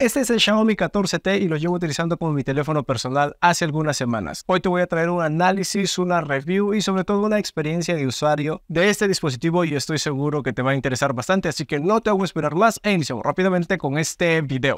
Este es el Xiaomi 14T y lo llevo utilizando como mi teléfono personal hace algunas semanas. Hoy te voy a traer un análisis, una review y sobre todo una experiencia de usuario de este dispositivo y estoy seguro que te va a interesar bastante, así que no te hago esperar más e iniciamos rápidamente con este video.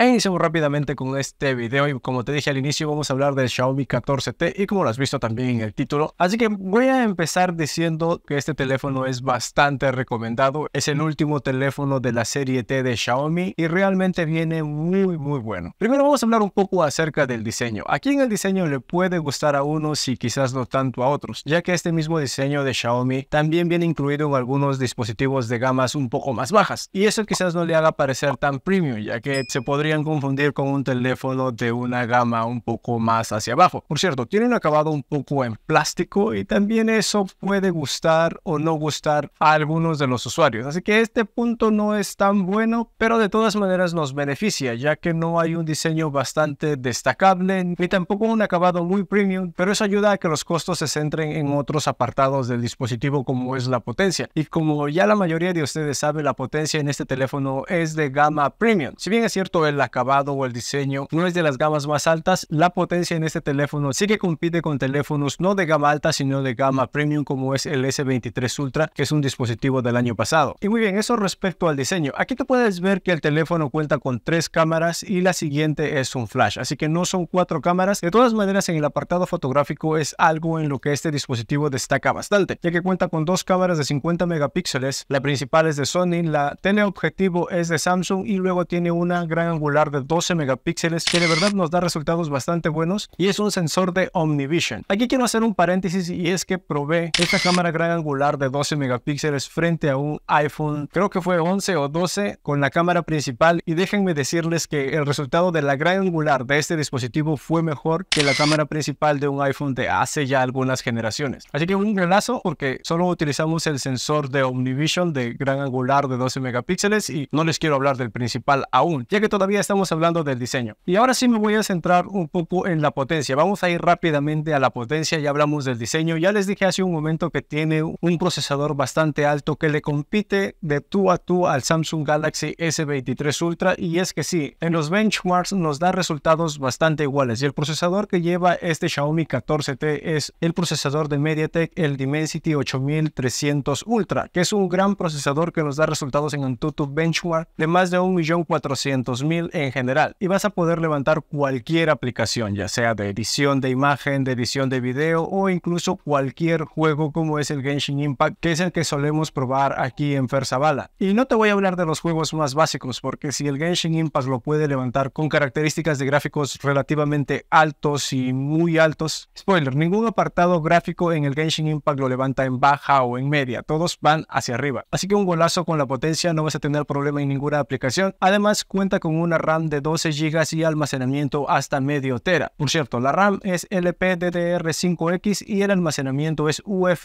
E iniciamos rápidamente con este video y como te dije al inicio vamos a hablar del Xiaomi 14T y como lo has visto también en el título. Así que voy a empezar diciendo que este teléfono es bastante recomendado. Es el último teléfono de la serie T de Xiaomi y realmente viene muy muy bueno. Primero vamos a hablar un poco acerca del diseño. Aquí en el diseño le puede gustar a unos y quizás no tanto a otros, ya que este mismo diseño de Xiaomi también viene incluido en algunos dispositivos de gamas un poco más bajas y eso quizás no le haga parecer tan premium, ya que se podría confundir con un teléfono de una gama un poco más hacia abajo. Por cierto, tiene un acabado un poco en plástico y también eso puede gustar o no gustar a algunos de los usuarios. Así que este punto no es tan bueno, pero de todas maneras nos beneficia, ya que no hay un diseño bastante destacable ni tampoco un acabado muy premium, pero eso ayuda a que los costos se centren en otros apartados del dispositivo como es la potencia. Y como ya la mayoría de ustedes sabe, la potencia en este teléfono es de gama premium. Si bien es cierto, el acabado o el diseño no es de las gamas más altas, la potencia en este teléfono sí que compite con teléfonos no de gama alta, sino de gama premium como es el S23 Ultra, que es un dispositivo del año pasado. Y muy bien, eso respecto al diseño. Aquí tú puedes ver que el teléfono cuenta con tres cámaras y la siguiente es un flash, así que no son cuatro cámaras. De todas maneras, en el apartado fotográfico es algo en lo que este dispositivo destaca bastante, ya que cuenta con dos cámaras de 50 megapíxeles, la principal es de Sony, la teleobjetivo es de Samsung y luego tiene una gran de 12 megapíxeles que de verdad nos da resultados bastante buenos y es un sensor de Omnivision. Aquí quiero hacer un paréntesis y es que probé esta cámara gran angular de 12 megapíxeles frente a un iPhone, creo que fue 11 o 12 con la cámara principal y déjenme decirles que el resultado de la gran angular de este dispositivo fue mejor que la cámara principal de un iPhone de hace ya algunas generaciones. Así que un relazo porque solo utilizamos el sensor de Omnivision de gran angular de 12 megapíxeles y no les quiero hablar del principal aún, ya que todavía estamos hablando del diseño. Y ahora sí me voy a centrar un poco en la potencia. Vamos a ir rápidamente a la potencia, ya hablamos del diseño. Ya les dije hace un momento que tiene un procesador bastante alto que le compite de tú a tú al Samsung Galaxy S23 Ultra. Y es que sí, en los benchmarks nos da resultados bastante iguales. Y el procesador que lleva este Xiaomi 14T es el procesador de MediaTek, el Dimensity 8300 Ultra, que es un gran procesador que nos da resultados en Antutu Benchmark de más de 1.400.000 en general y vas a poder levantar cualquier aplicación, ya sea de edición de imagen, de edición de video o incluso cualquier juego como es el Genshin Impact, que es el que solemos probar aquí en Fersabala. Y no te voy a hablar de los juegos más básicos, porque si el Genshin Impact lo puede levantar con características de gráficos relativamente altos y muy altos, spoiler, ningún apartado gráfico en el Genshin Impact lo levanta en baja o en media, todos van hacia arriba. Así que un golazo con la potencia no vas a tener problema en ninguna aplicación. Además, cuenta con un una RAM de 12 GB y almacenamiento hasta medio tera. Por cierto, la RAM es LPDDR5X y el almacenamiento es UFS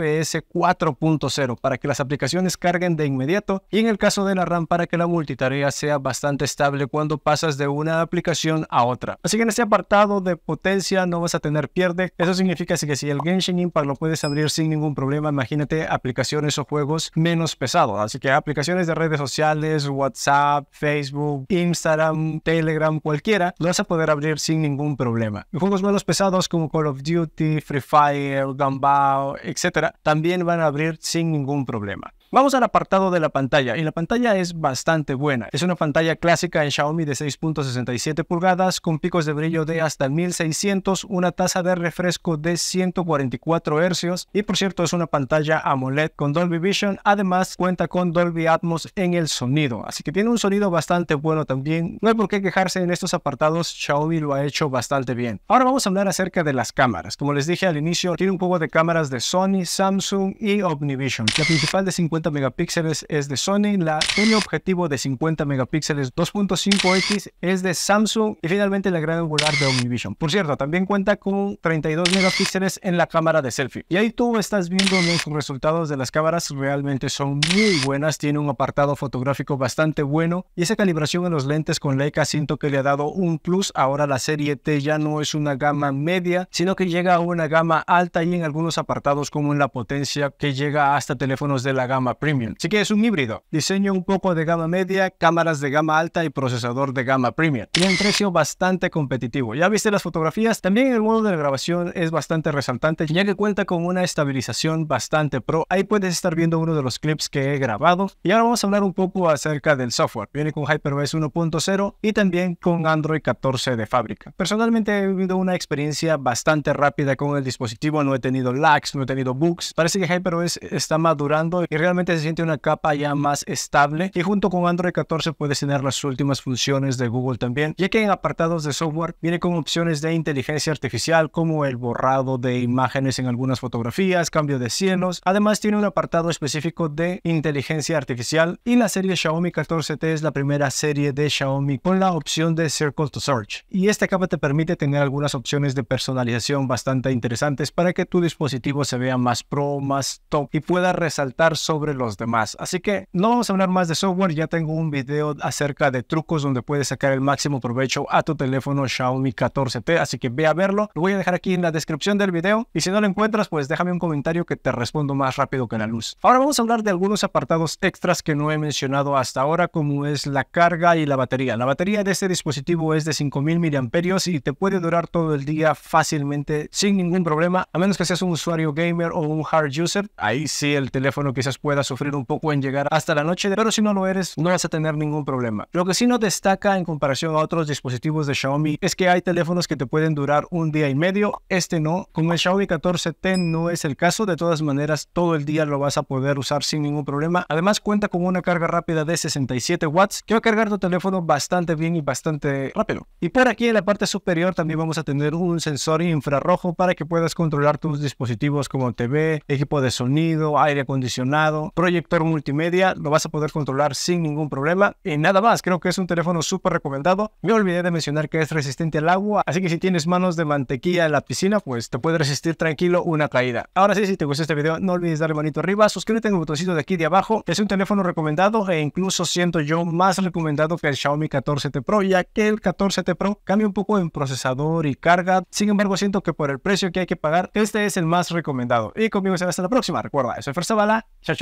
4.0 para que las aplicaciones carguen de inmediato y en el caso de la RAM para que la multitarea sea bastante estable cuando pasas de una aplicación a otra. Así que en este apartado de potencia no vas a tener pierde. Eso significa que si el Genshin Impact lo puedes abrir sin ningún problema, imagínate aplicaciones o juegos menos pesados. Así que aplicaciones de redes sociales, WhatsApp, Facebook, Instagram, un Telegram, cualquiera, lo vas a poder abrir sin ningún problema. Juegos menos pesados como Call of Duty, Free Fire, Gumball, etc. también van a abrir sin ningún problema. Vamos al apartado de la pantalla y la pantalla es bastante buena. Es una pantalla clásica en Xiaomi de 6.67 pulgadas con picos de brillo de hasta 1600, una tasa de refresco de 144 Hz y por cierto es una pantalla AMOLED con Dolby Vision. Además cuenta con Dolby Atmos en el sonido, así que tiene un sonido bastante bueno también. No hay por qué quejarse en estos apartados, Xiaomi lo ha hecho bastante bien. Ahora vamos a hablar acerca de las cámaras. Como les dije al inicio, tiene un juego de cámaras de Sony, Samsung y Omnivision. La principal de 50 megapíxeles es de Sony, la objetivo de 50 megapíxeles 2.5X es de Samsung y finalmente la gran angular de Omnivision. Por cierto, también cuenta con 32 megapíxeles en la cámara de selfie. Y ahí tú estás viendo los resultados de las cámaras, realmente son muy buenas, tiene un apartado fotográfico bastante bueno y esa calibración en los lentes con Leica siento que le ha dado un plus. Ahora la serie T ya no es una gama media, sino que llega a una gama alta y en algunos apartados como en la potencia que llega hasta teléfonos de la gama premium. Así que es un híbrido. Diseño un poco de gama media, cámaras de gama alta y procesador de gama premium. Tiene un precio bastante competitivo. Ya viste las fotografías. También el modo de grabación es bastante resaltante, ya que cuenta con una estabilización bastante pro. Ahí puedes estar viendo uno de los clips que he grabado. Y ahora vamos a hablar un poco acerca del software. Viene con HyperOS 1.0 y también con Android 14 de fábrica. Personalmente he vivido una experiencia bastante rápida con el dispositivo. No he tenido lags, no he tenido bugs. Parece que HyperOS está madurando y realmente se siente una capa ya más estable y junto con Android 14 puedes tener las últimas funciones de Google también, ya que en apartados de software viene con opciones de inteligencia artificial como el borrado de imágenes en algunas fotografías, cambio de cielos. Además tiene un apartado específico de inteligencia artificial y la serie Xiaomi 14T es la primera serie de Xiaomi con la opción de Circle to Search. Y esta capa te permite tener algunas opciones de personalización bastante interesantes para que tu dispositivo se vea más pro, más top y pueda resaltar sobre los demás. Así que no vamos a hablar más de software, ya tengo un video acerca de trucos donde puedes sacar el máximo provecho a tu teléfono Xiaomi 14T, así que ve a verlo, lo voy a dejar aquí en la descripción del video y si no lo encuentras pues déjame un comentario que te respondo más rápido que la luz. Ahora vamos a hablar de algunos apartados extras que no he mencionado hasta ahora como es la carga y la batería. La batería de este dispositivo es de 5000 miliamperios y te puede durar todo el día fácilmente sin ningún problema a menos que seas un usuario gamer o un hard user. Ahí sí el teléfono quizás puede a sufrir un poco en llegar hasta la noche, pero si no lo eres, no vas a tener ningún problema. Lo que sí nos destaca en comparación a otros dispositivos de Xiaomi es que hay teléfonos que te pueden durar un día y medio, este no. Con el Xiaomi 14T no es el caso, de todas maneras todo el día lo vas a poder usar sin ningún problema. Además cuenta con una carga rápida de 67 watts que va a cargar tu teléfono bastante bien y bastante rápido. Y por aquí en la parte superior también vamos a tener un sensor infrarrojo para que puedas controlar tus dispositivos como TV, equipo de sonido, aire acondicionado, proyector multimedia, lo vas a poder controlar sin ningún problema. Y nada más, creo que es un teléfono súper recomendado. Me olvidé de mencionar que es resistente al agua, así que si tienes manos de mantequilla en la piscina, pues te puede resistir tranquilo una caída. Ahora sí, si te gustó este video, no olvides darle manito arriba, suscríbete en el botoncito de aquí de abajo. Es un teléfono recomendado e incluso siento yo más recomendado que el Xiaomi 14T Pro, ya que el 14T Pro cambia un poco en procesador y carga. Sin embargo, siento que por el precio que hay que pagar, este es el más recomendado. Y conmigo se será hasta la próxima. Recuerda, soy Fuerza Bala. Chao, chao.